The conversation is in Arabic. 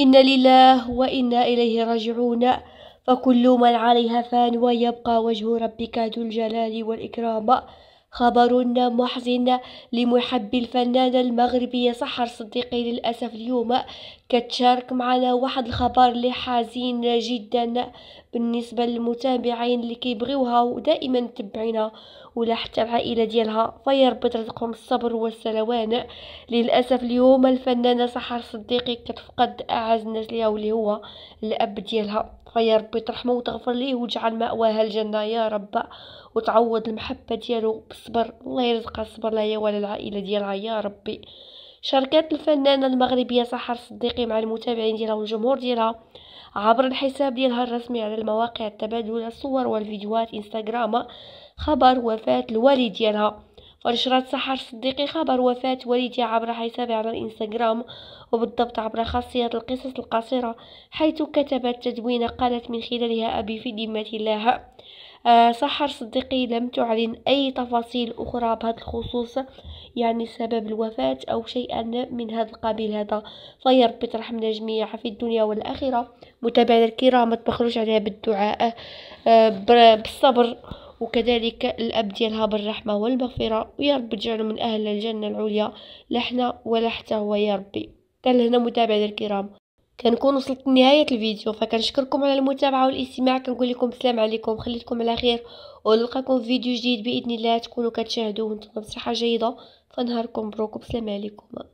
إن لله وإنا إليه راجعون فكل من عليها فان ويبقى وجه ربك ذو الجلال والإكرام خبر محزن لمحب الفنان المغربي سحر صديقي للأسف اليوم كتشارك معنا واحد الخبر اللي حزين جدا بالنسبه للمتابعين اللي كيبغيوها ودائما متبعينها ولا حتى العائله ديالها فيا ربي ترزقهم الصبر والسلوان للاسف اليوم الفنانه سحر صديقي كتفقد اعز الناس ليها واللي هو الاب ديالها فيا ربي ترحمه وتغفر ليه وجعل مأواها الجنة يا رب وتعوض المحبة ديالو بالصبر الله يرزقها الصبر ليا ولا العائلة ديالها يا ربي شاركت الفنانة المغربية سحر صديقي مع المتابعين ديالها والجمهور ديالها عبر الحساب ديالها الرسمي على المواقع التبادل الصور والفيديوهات انستغرام خبر وفاة الوالد ديالها ونشرت سحر صديقي خبر وفاة والدها عبر حسابها على الإنستغرام وبالضبط عبر خاصية القصص القصيرة حيث كتبت تدوينة قالت من خلالها أبي في ذمة الله صحر آه، صديقي لم تعلن أي تفاصيل أخرى بهذا الخصوص يعني سبب الوفاة أو شيئا من هذا القبيل هذا فيا ربي ترحمنا جميعا في الدنيا والآخرة متابعينا الكرام ما تبخلوش عليها بالدعاء آه، بالصبر وكذلك الأب ديالها بالرحمة والمغفرة ويا رب تجعله من أهل الجنة العليا لا حنا ولا حتى هو يا ربي تلهنا متابعينا الكرام كنكون وصلت لنهايه الفيديو فكنشكركم على المتابعه والاستماع كنقول لكم السلام عليكم خليتكم على خير ونلقاكم في فيديو جديد باذن الله تكونوا كتشاهدوه وانتم بصحه جيده فنهاركم مبروك وبسلام عليكم